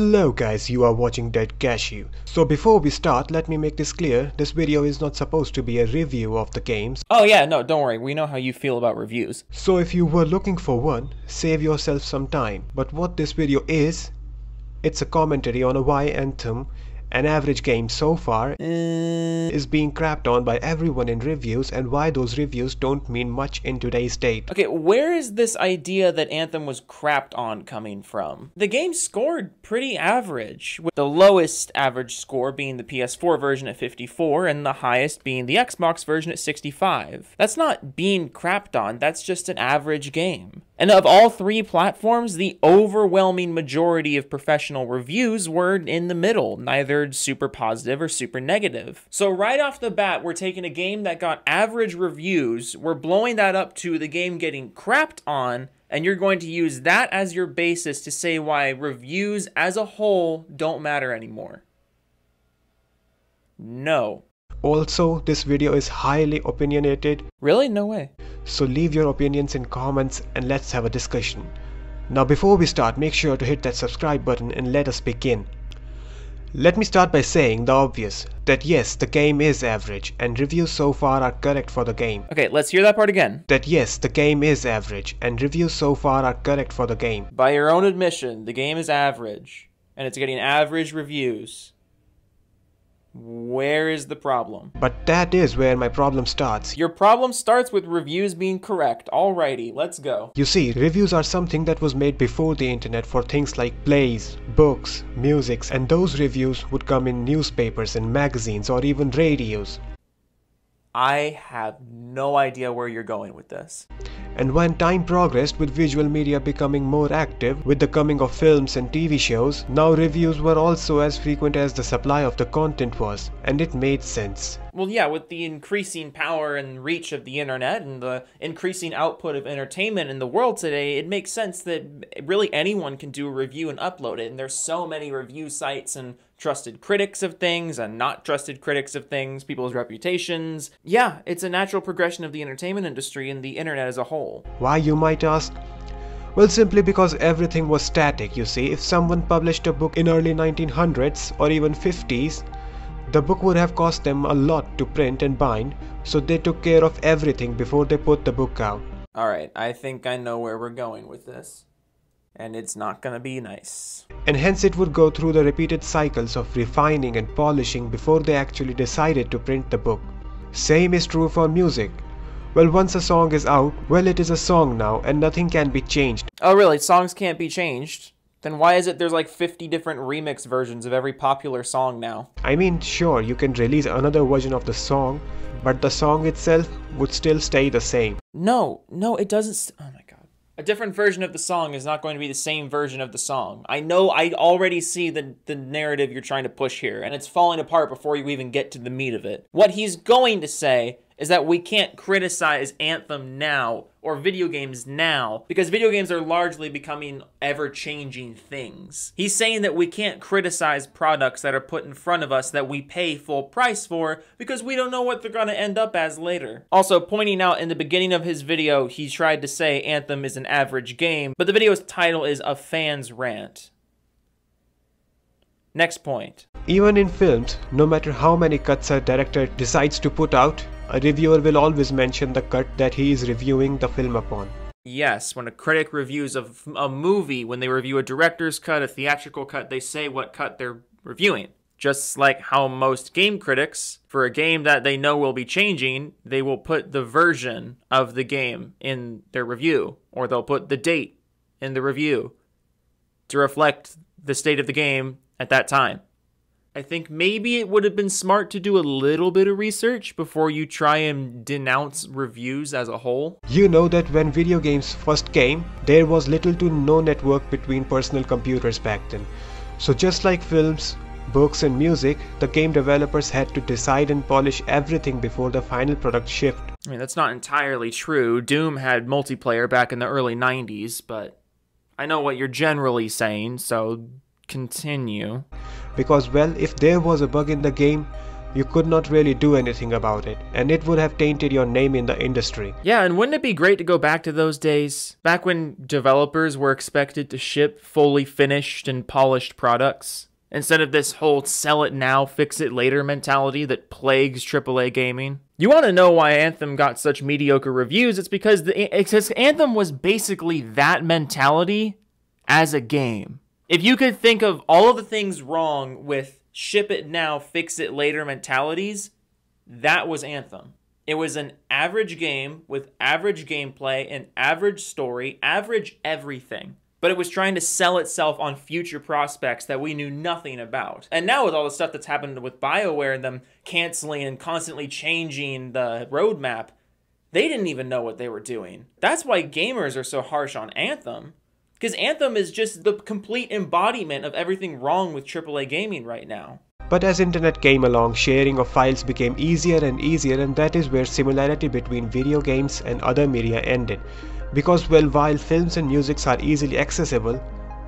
Hello guys, you are watching Dead Cashew. So before we start, let me make this clear, this video is not supposed to be a review of the games. Oh yeah, no, don't worry, we know how you feel about reviews. So if you were looking for one, save yourself some time. But what this video is, it's a commentary on a Y anthem an average game so far eh, is being crapped on by everyone in reviews and why those reviews don't mean much in today's date. Okay, where is this idea that Anthem was crapped on coming from? The game scored pretty average, with the lowest average score being the PS4 version at 54 and the highest being the Xbox version at 65. That's not being crapped on, that's just an average game. And of all three platforms, the overwhelming majority of professional reviews were in the middle, neither considered super positive or super negative. So right off the bat, we're taking a game that got average reviews, we're blowing that up to the game getting crapped on, and you're going to use that as your basis to say why reviews as a whole don't matter anymore. No. Also, this video is highly opinionated. Really? No way. So leave your opinions in comments and let's have a discussion. Now before we start, make sure to hit that subscribe button and let us begin. Let me start by saying the obvious, that yes, the game is average, and reviews so far are correct for the game. Okay, let's hear that part again. That yes, the game is average, and reviews so far are correct for the game. By your own admission, the game is average, and it's getting average reviews. Where is the problem? But that is where my problem starts. Your problem starts with reviews being correct. Alrighty, let's go. You see, reviews are something that was made before the internet for things like plays, books, musics, and those reviews would come in newspapers and magazines or even radios. I have no idea where you're going with this. And when time progressed with visual media becoming more active with the coming of films and TV shows, now reviews were also as frequent as the supply of the content was, and it made sense. Well, yeah, with the increasing power and reach of the internet and the increasing output of entertainment in the world today, it makes sense that really anyone can do a review and upload it. And there's so many review sites and trusted critics of things and not trusted critics of things, people's reputations. Yeah, it's a natural progression of the entertainment industry and the internet as a whole. Why, you might ask? Well, simply because everything was static, you see. If someone published a book in early 1900s or even 50s, the book would have cost them a lot to print and bind, so they took care of everything before they put the book out. Alright, I think I know where we're going with this. And it's not gonna be nice. And hence it would go through the repeated cycles of refining and polishing before they actually decided to print the book. Same is true for music. Well, once a song is out, well, it is a song now, and nothing can be changed. Oh, really? Songs can't be changed? Then why is it there's like 50 different remix versions of every popular song now? I mean, sure, you can release another version of the song, but the song itself would still stay the same. No, no, it doesn't. oh my god. A different version of the song is not going to be the same version of the song. I know I already see the, the narrative you're trying to push here, and it's falling apart before you even get to the meat of it. What he's going to say is that we can't criticize Anthem now or video games now because video games are largely becoming ever changing things. He's saying that we can't criticize products that are put in front of us that we pay full price for because we don't know what they're going to end up as later. Also, pointing out in the beginning of his video, he tried to say Anthem is an average game, but the video's title is A Fan's Rant. Next point. Even in films, no matter how many cuts a director decides to put out, a reviewer will always mention the cut that he is reviewing the film upon. Yes, when a critic reviews a, a movie, when they review a director's cut, a theatrical cut, they say what cut they're reviewing. Just like how most game critics, for a game that they know will be changing, they will put the version of the game in their review, or they'll put the date in the review to reflect the state of the game at that time. I think maybe it would have been smart to do a little bit of research before you try and denounce reviews as a whole. You know that when video games first came, there was little to no network between personal computers back then. So just like films, books and music, the game developers had to decide and polish everything before the final product shipped. I mean, that's not entirely true. Doom had multiplayer back in the early 90s, but I know what you're generally saying, so continue. Because, well, if there was a bug in the game, you could not really do anything about it, and it would have tainted your name in the industry. Yeah, and wouldn't it be great to go back to those days? Back when developers were expected to ship fully finished and polished products? Instead of this whole sell it now, fix it later mentality that plagues AAA gaming. You want to know why Anthem got such mediocre reviews? It's because the, it's, Anthem was basically that mentality as a game. If you could think of all of the things wrong with ship it now, fix it later mentalities, that was Anthem. It was an average game with average gameplay, an average story, average everything. But it was trying to sell itself on future prospects that we knew nothing about. And now, with all the stuff that's happened with BioWare and them canceling and constantly changing the roadmap, they didn't even know what they were doing. That's why gamers are so harsh on Anthem. Because Anthem is just the complete embodiment of everything wrong with AAA gaming right now. But as internet came along, sharing of files became easier and easier and that is where similarity between video games and other media ended. Because well while films and musics are easily accessible,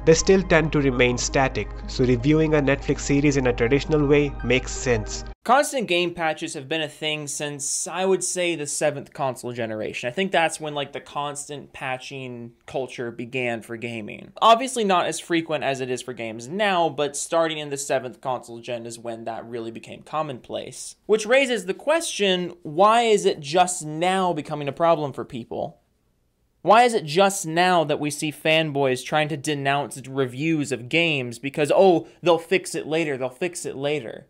they still tend to remain static, so reviewing a Netflix series in a traditional way makes sense. Constant game patches have been a thing since I would say the seventh console generation. I think that's when like the constant patching culture began for gaming. Obviously not as frequent as it is for games now, but starting in the seventh console gen is when that really became commonplace. Which raises the question, why is it just now becoming a problem for people? Why is it just now that we see fanboys trying to denounce reviews of games because, oh, they'll fix it later, they'll fix it later?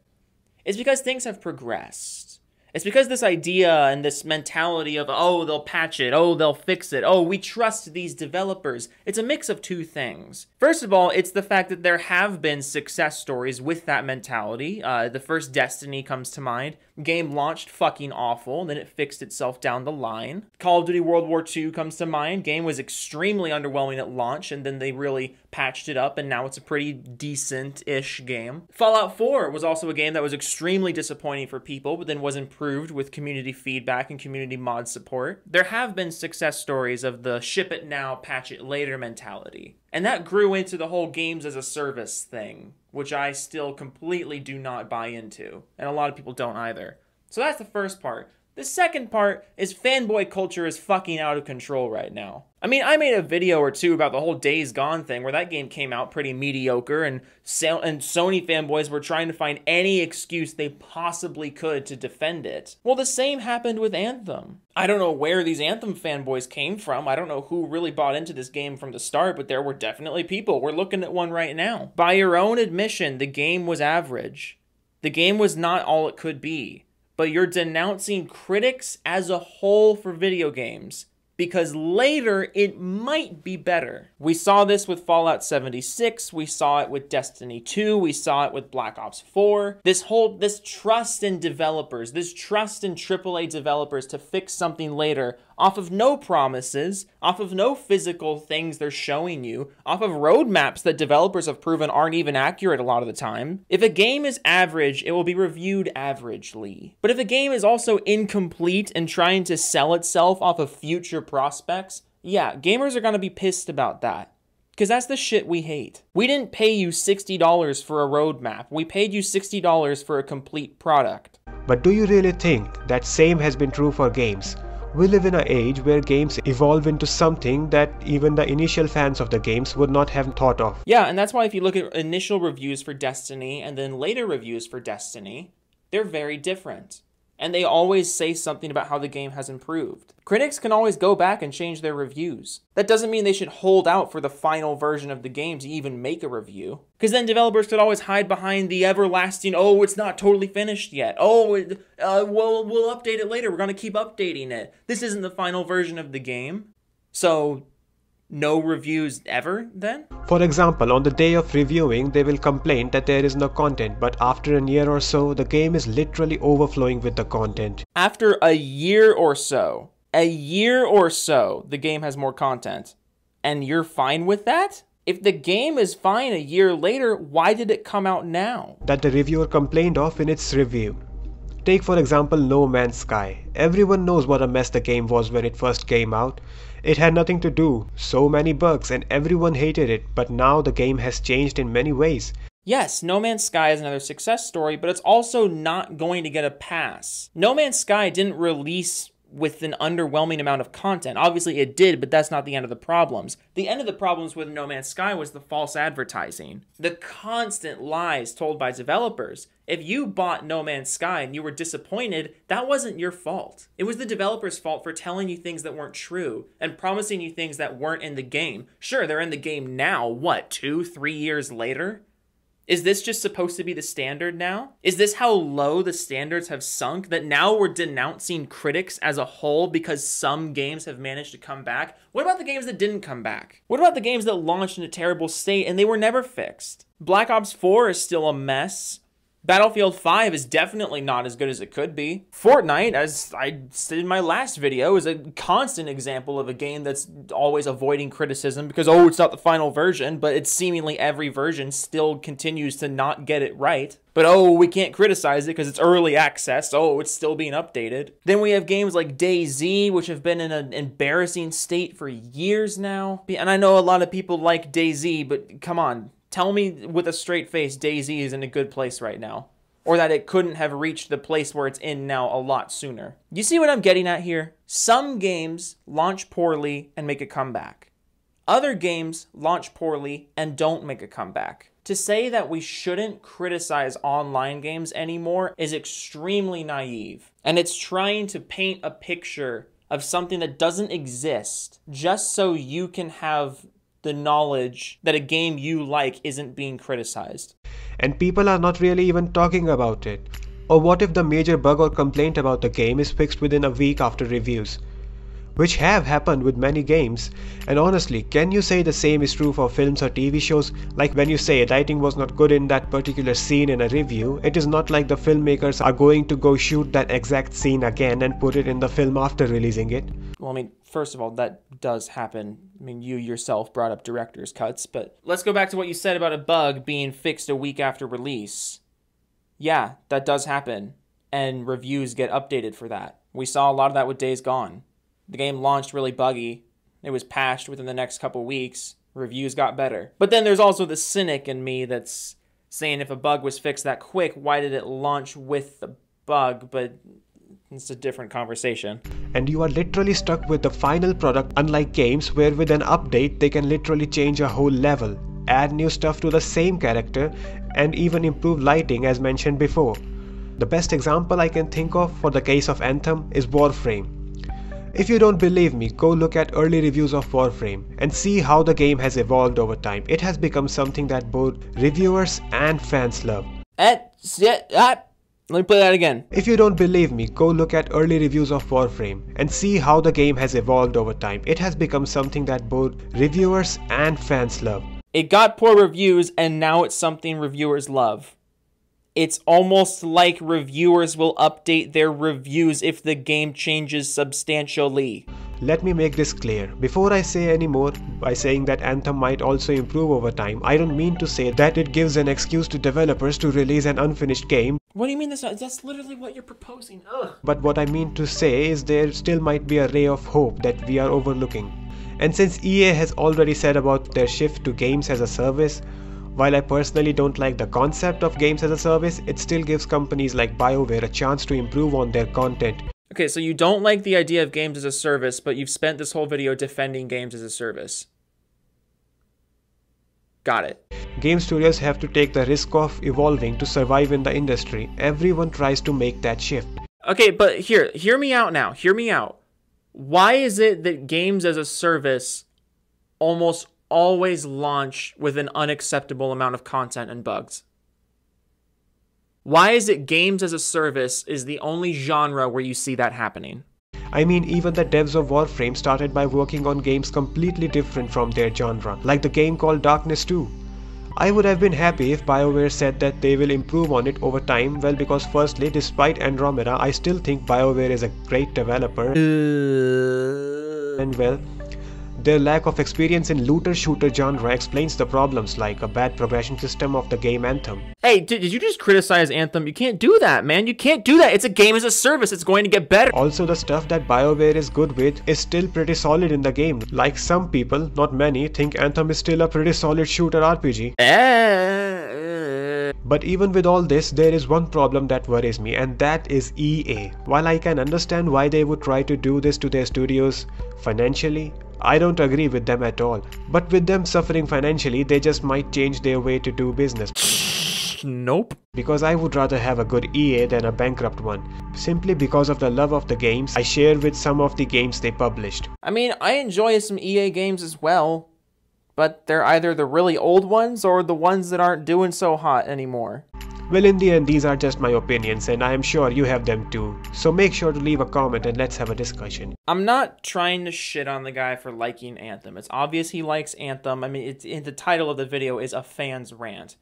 It's because things have progressed. It's because this idea and this mentality of, oh, they'll patch it, oh, they'll fix it, oh, we trust these developers. It's a mix of two things. First of all, it's the fact that there have been success stories with that mentality. Uh, the first Destiny comes to mind. Game launched fucking awful, then it fixed itself down the line. Call of Duty World War II comes to mind. Game was extremely underwhelming at launch, and then they really patched it up, and now it's a pretty decent ish game. Fallout 4 was also a game that was extremely disappointing for people, but then was improved with community feedback and community mod support. There have been success stories of the ship it now, patch it later mentality. And that grew into the whole games as a service thing, which I still completely do not buy into. And a lot of people don't either. So that's the first part. The second part is fanboy culture is fucking out of control right now. I mean, I made a video or two about the whole Days Gone thing where that game came out pretty mediocre and and Sony fanboys were trying to find any excuse they possibly could to defend it. Well, the same happened with Anthem. I don't know where these Anthem fanboys came from. I don't know who really bought into this game from the start, but there were definitely people. We're looking at one right now. By your own admission, the game was average. The game was not all it could be but you're denouncing critics as a whole for video games because later it might be better. We saw this with Fallout 76, we saw it with Destiny 2, we saw it with Black Ops 4. This whole this trust in developers, this trust in AAA developers to fix something later off of no promises, off of no physical things they're showing you, off of roadmaps that developers have proven aren't even accurate a lot of the time. If a game is average, it will be reviewed averagely. But if a game is also incomplete and trying to sell itself off of future prospects, yeah, gamers are gonna be pissed about that because that's the shit we hate. We didn't pay you $60 for a roadmap, we paid you $60 for a complete product. But do you really think that same has been true for games? We live in an age where games evolve into something that even the initial fans of the games would not have thought of. Yeah, and that's why if you look at initial reviews for Destiny and then later reviews for Destiny, they're very different and they always say something about how the game has improved. Critics can always go back and change their reviews. That doesn't mean they should hold out for the final version of the game to even make a review, because then developers could always hide behind the everlasting, oh, it's not totally finished yet. Oh, uh, we'll, we'll update it later. We're going to keep updating it. This isn't the final version of the game. So no reviews ever then? For example, on the day of reviewing, they will complain that there is no content, but after a year or so, the game is literally overflowing with the content. After a year or so, a year or so, the game has more content. And you're fine with that? If the game is fine a year later, why did it come out now? That the reviewer complained of in its review. Take for example No Man's Sky. Everyone knows what a mess the game was when it first came out, it had nothing to do, so many bugs, and everyone hated it, but now the game has changed in many ways. Yes, No Man's Sky is another success story, but it's also not going to get a pass. No Man's Sky didn't release with an underwhelming amount of content. Obviously, it did, but that's not the end of the problems. The end of the problems with No Man's Sky was the false advertising, the constant lies told by developers. If you bought No Man's Sky and you were disappointed, that wasn't your fault. It was the developer's fault for telling you things that weren't true and promising you things that weren't in the game. Sure, they're in the game now, what, two, three years later? Is this just supposed to be the standard now? Is this how low the standards have sunk that now we're denouncing critics as a whole because some games have managed to come back? What about the games that didn't come back? What about the games that launched in a terrible state and they were never fixed? Black Ops 4 is still a mess. Battlefield 5 is definitely not as good as it could be. Fortnite, as I said in my last video, is a constant example of a game that's always avoiding criticism because, oh, it's not the final version, but it's seemingly every version still continues to not get it right. But oh, we can't criticize it because it's early access. Oh, it's still being updated. Then we have games like DayZ, which have been in an embarrassing state for years now. And I know a lot of people like DayZ, but come on, Tell me with a straight face Daisy is in a good place right now. Or that it couldn't have reached the place where it's in now a lot sooner. You see what I'm getting at here? Some games launch poorly and make a comeback. Other games launch poorly and don't make a comeback. To say that we shouldn't criticize online games anymore is extremely naive, and it's trying to paint a picture of something that doesn't exist just so you can have the knowledge that a game you like isn't being criticized. And people are not really even talking about it. Or what if the major bug or complaint about the game is fixed within a week after reviews? which have happened with many games. And honestly, can you say the same is true for films or TV shows? Like when you say lighting was not good in that particular scene in a review, it is not like the filmmakers are going to go shoot that exact scene again and put it in the film after releasing it. Well, I mean, first of all, that does happen. I mean, you yourself brought up director's cuts, but let's go back to what you said about a bug being fixed a week after release. Yeah, that does happen. And reviews get updated for that. We saw a lot of that with Days Gone the game launched really buggy. It was patched within the next couple weeks. Reviews got better. But then there's also the cynic in me that's saying if a bug was fixed that quick, why did it launch with the bug? But it's a different conversation. And you are literally stuck with the final product, unlike games where with an update they can literally change a whole level, add new stuff to the same character, and even improve lighting as mentioned before. The best example I can think of for the case of Anthem is Warframe. If you don't believe me, go look at early reviews of Warframe and see how the game has evolved over time. It has become something that both reviewers and fans love. That's it. Let me play that again. If you don't believe me, go look at early reviews of Warframe and see how the game has evolved over time. It has become something that both reviewers and fans love. It got poor reviews and now it's something reviewers love. It's almost like reviewers will update their reviews if the game changes substantially. Let me make this clear. Before I say any more by saying that Anthem might also improve over time, I don't mean to say that it gives an excuse to developers to release an unfinished game. What do you mean that's not? That's literally what you're proposing. Ugh. But what I mean to say is there still might be a ray of hope that we are overlooking. And since EA has already said about their shift to games as a service, while I personally don't like the concept of games as a service, it still gives companies like BioWare a chance to improve on their content. Okay, so you don't like the idea of games as a service, but you've spent this whole video defending games as a service. Got it. Game studios have to take the risk of evolving to survive in the industry. Everyone tries to make that shift. Okay, but here, hear me out now. Hear me out. Why is it that games as a service almost always launch with an unacceptable amount of content and bugs? Why is it games as a service is the only genre where you see that happening? I mean, even the devs of Warframe started by working on games completely different from their genre, like the game called Darkness 2. I would have been happy if BioWare said that they will improve on it over time, well, because firstly, despite Andromeda, I still think BioWare is a great developer. Uh... And well, their lack of experience in looter shooter genre explains the problems like a bad progression system of the game Anthem. Hey, did, did you just criticize Anthem? You can't do that, man. You can't do that. It's a game as a service. It's going to get better. Also, the stuff that BioWare is good with is still pretty solid in the game. Like some people, not many, think Anthem is still a pretty solid shooter RPG. Eh. But even with all this, there is one problem that worries me, and that is EA. While I can understand why they would try to do this to their studios financially, I don't agree with them at all. But with them suffering financially, they just might change their way to do business. Nope. Because I would rather have a good EA than a bankrupt one. Simply because of the love of the games I share with some of the games they published. I mean, I enjoy some EA games as well, but they're either the really old ones or the ones that aren't doing so hot anymore. Well, in the end, these are just my opinions, and I am sure you have them too. So make sure to leave a comment and let's have a discussion. I'm not trying to shit on the guy for liking Anthem. It's obvious he likes Anthem. I mean, it's in the title of the video is a fan's rant.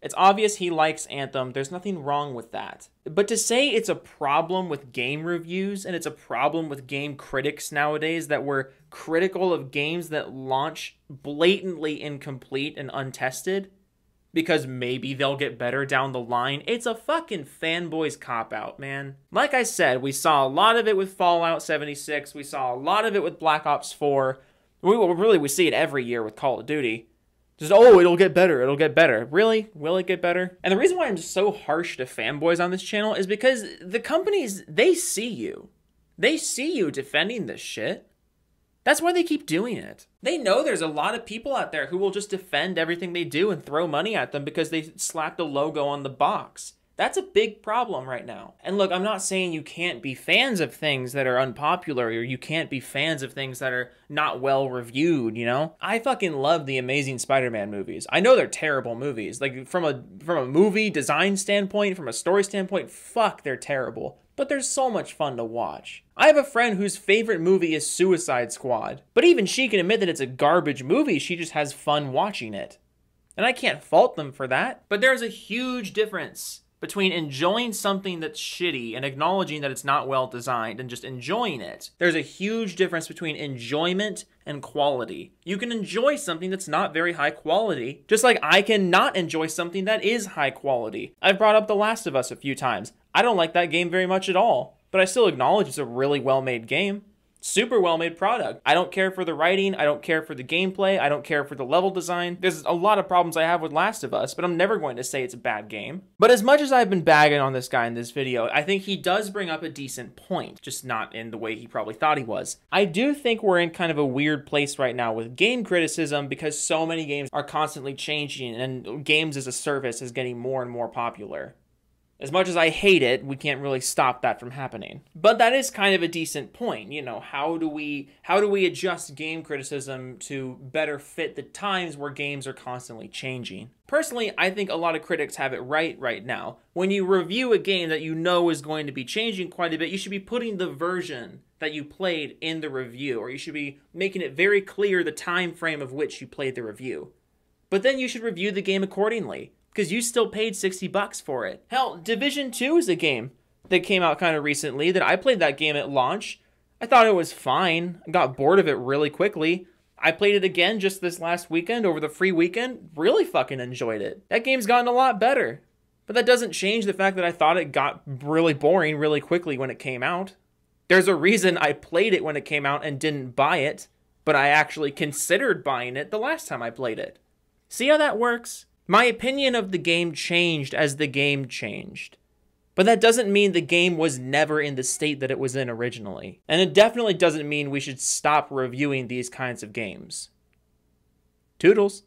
It's obvious he likes Anthem. There's nothing wrong with that. But to say it's a problem with game reviews and it's a problem with game critics nowadays that we're critical of games that launch blatantly incomplete and untested because maybe they'll get better down the line. It's a fucking fanboy's cop out, man. Like I said, we saw a lot of it with Fallout 76, we saw a lot of it with Black Ops 4. We really we see it every year with Call of Duty. Just oh, it'll get better, it'll get better. Really? Will it get better? And the reason why I'm so harsh to fanboys on this channel is because the companies they see you. They see you defending this shit. That's why they keep doing it. They know there's a lot of people out there who will just defend everything they do and throw money at them because they slapped a logo on the box. That's a big problem right now. And look, I'm not saying you can't be fans of things that are unpopular or you can't be fans of things that are not well reviewed, you know? I fucking love the amazing Spider-Man movies. I know they're terrible movies. Like from a from a movie design standpoint, from a story standpoint, fuck, they're terrible but they're so much fun to watch. I have a friend whose favorite movie is Suicide Squad, but even she can admit that it's a garbage movie, she just has fun watching it. And I can't fault them for that, but there's a huge difference between enjoying something that's shitty and acknowledging that it's not well designed and just enjoying it. There's a huge difference between enjoyment and quality. You can enjoy something that's not very high quality, just like I cannot enjoy something that is high quality. I've brought up The Last of Us a few times. I don't like that game very much at all, but I still acknowledge it's a really well made game. Super well made product. I don't care for the writing, I don't care for the gameplay, I don't care for the level design. There's a lot of problems I have with Last of Us, but I'm never going to say it's a bad game. But as much as I've been bagging on this guy in this video, I think he does bring up a decent point, just not in the way he probably thought he was. I do think we're in kind of a weird place right now with game criticism because so many games are constantly changing and games as a service is getting more and more popular. As much as I hate it, we can't really stop that from happening. But that is kind of a decent point, you know, how do we how do we adjust game criticism to better fit the times where games are constantly changing? Personally, I think a lot of critics have it right right now. When you review a game that you know is going to be changing quite a bit, you should be putting the version that you played in the review or you should be making it very clear the time frame of which you played the review. But then you should review the game accordingly because you still paid 60 bucks for it. Hell, Division 2 is a game that came out kind of recently that I played that game at launch. I thought it was fine. I got bored of it really quickly. I played it again just this last weekend over the free weekend. Really fucking enjoyed it. That game's gotten a lot better. But that doesn't change the fact that I thought it got really boring really quickly when it came out. There's a reason I played it when it came out and didn't buy it, but I actually considered buying it the last time I played it. See how that works? My opinion of the game changed as the game changed. But that doesn't mean the game was never in the state that it was in originally. And it definitely doesn't mean we should stop reviewing these kinds of games. Toodles.